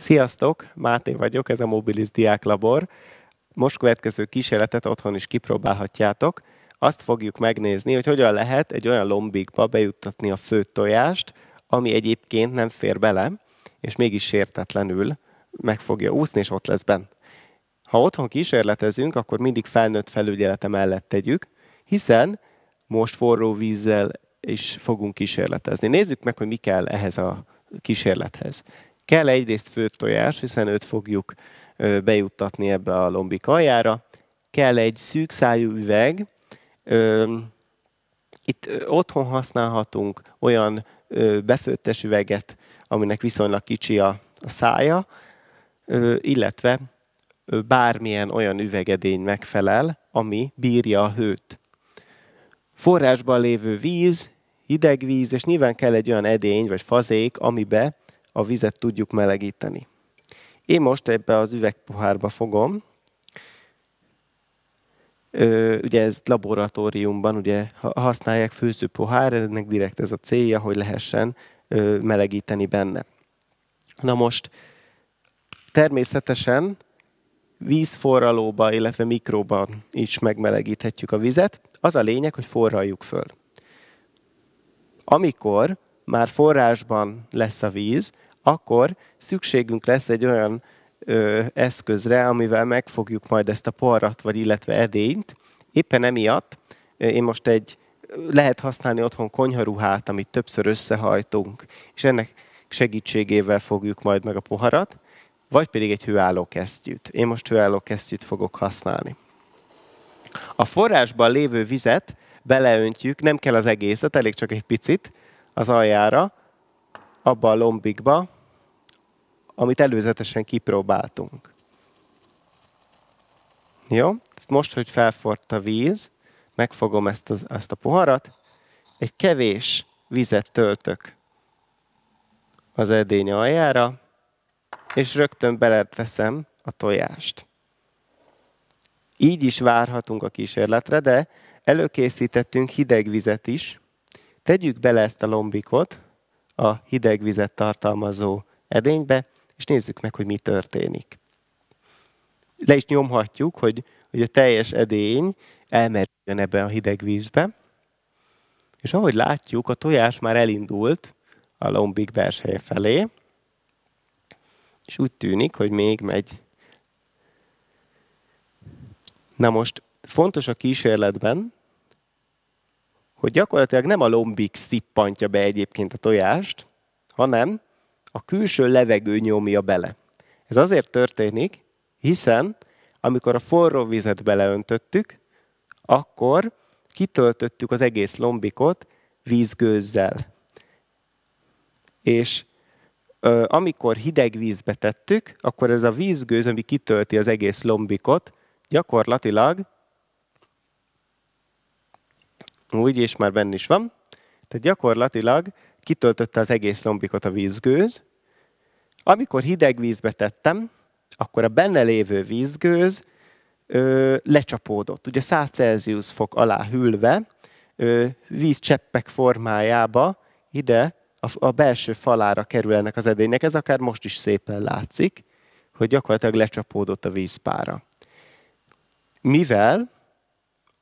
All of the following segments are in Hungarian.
Sziasztok, Máté vagyok, ez a Mobilis Diák Labor. Most következő kísérletet otthon is kipróbálhatjátok. Azt fogjuk megnézni, hogy hogyan lehet egy olyan lombikba bejuttatni a fő tojást, ami egyébként nem fér bele, és mégis sértetlenül meg fogja úszni, és ott lesz benn. Ha otthon kísérletezünk, akkor mindig felnőtt felügyelete mellett tegyük, hiszen most forró vízzel is fogunk kísérletezni. Nézzük meg, hogy mi kell ehhez a kísérlethez. Kell egyrészt főtt tojás, hiszen őt fogjuk bejuttatni ebbe a lombik aljára. Kell egy szűk szájú üveg. Itt otthon használhatunk olyan befőttes üveget, aminek viszonylag kicsi a szája, illetve bármilyen olyan üvegedény megfelel, ami bírja a hőt. Forrásban lévő víz, hideg víz, és nyilván kell egy olyan edény vagy fazék, amibe a vizet tudjuk melegíteni. Én most ebbe az üvegpohárba fogom, Ö, ugye ez laboratóriumban ugye használják főzőpohár, ennek direkt ez a célja, hogy lehessen ö, melegíteni benne. Na most természetesen vízforralóba, illetve mikróban is megmelegíthetjük a vizet. Az a lényeg, hogy forraljuk föl. Amikor már forrásban lesz a víz, akkor szükségünk lesz egy olyan ö, eszközre, amivel megfogjuk majd ezt a porrat, vagy illetve edényt. Éppen emiatt én most egy, lehet használni otthon konyharuhát, amit többször összehajtunk, és ennek segítségével fogjuk majd meg a poharat, vagy pedig egy hőálló kesztyűt. Én most hőálló kesztyűt fogok használni. A forrásban lévő vizet beleöntjük, nem kell az egészet, elég csak egy picit az aljára, abba a lombikba, amit előzetesen kipróbáltunk. Jó? Most, hogy felforrt a víz, megfogom ezt, az, ezt a poharat, egy kevés vizet töltök az edény aljára, és rögtön beleteszem a tojást. Így is várhatunk a kísérletre, de előkészítettünk hideg vizet is. Tegyük bele ezt a lombikot, a hideg vizet tartalmazó edénybe, és nézzük meg, hogy mi történik. Le is nyomhatjuk, hogy, hogy a teljes edény elmerüljön ebben a hideg vízbe, és ahogy látjuk, a tojás már elindult a lombik belsej felé, és úgy tűnik, hogy még megy. Na most fontos a kísérletben, hogy gyakorlatilag nem a lombik szippantja be egyébként a tojást, hanem a külső levegő nyomja bele. Ez azért történik, hiszen amikor a forró vizet beleöntöttük, akkor kitöltöttük az egész lombikot vízgőzzel. És ö, amikor hideg vízbe tettük, akkor ez a vízgőz, ami kitölti az egész lombikot, gyakorlatilag úgy, és már benne is van. Tehát gyakorlatilag kitöltötte az egész lombikot a vízgőz. Amikor hideg vízbe tettem, akkor a benne lévő vízgőz ö, lecsapódott. Ugye 100 Celsius fok alá hűlve, vízcseppek formájába ide a, a belső falára kerülnek az edénynek. Ez akár most is szépen látszik, hogy gyakorlatilag lecsapódott a vízpára. Mivel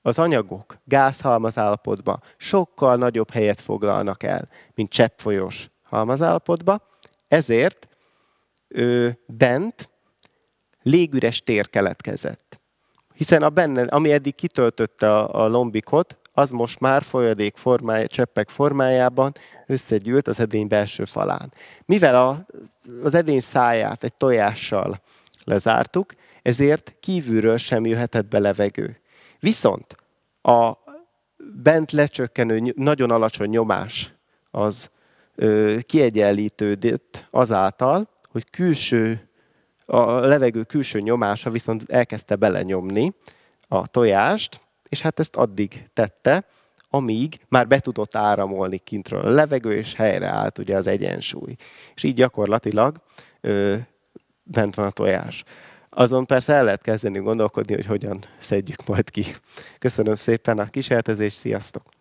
az anyagok gázhalmaz állapotba sokkal nagyobb helyet foglalnak el, mint cseppfolyós halmazállapotba, ezért ö, bent légüres tér keletkezett. Hiszen a benne, ami eddig kitöltötte a, a lombikot, az most már folyadék formája, cseppek formájában összegyűlt az edény belső falán. Mivel a, az edény száját egy tojással lezártuk, ezért kívülről sem jöhetett be levegő. Viszont a bent lecsökkenő, nagyon alacsony nyomás az ö, kiegyenlítődött azáltal, hogy külső, a levegő külső nyomása viszont elkezdte belenyomni a tojást, és hát ezt addig tette, amíg már be tudott áramolni kintről a levegő, és helyreállt ugye az egyensúly. És így gyakorlatilag ö, bent van a tojás azon persze el lehet kezdeni gondolkodni, hogy hogyan szedjük majd ki. Köszönöm szépen a kísérletezést, sziasztok!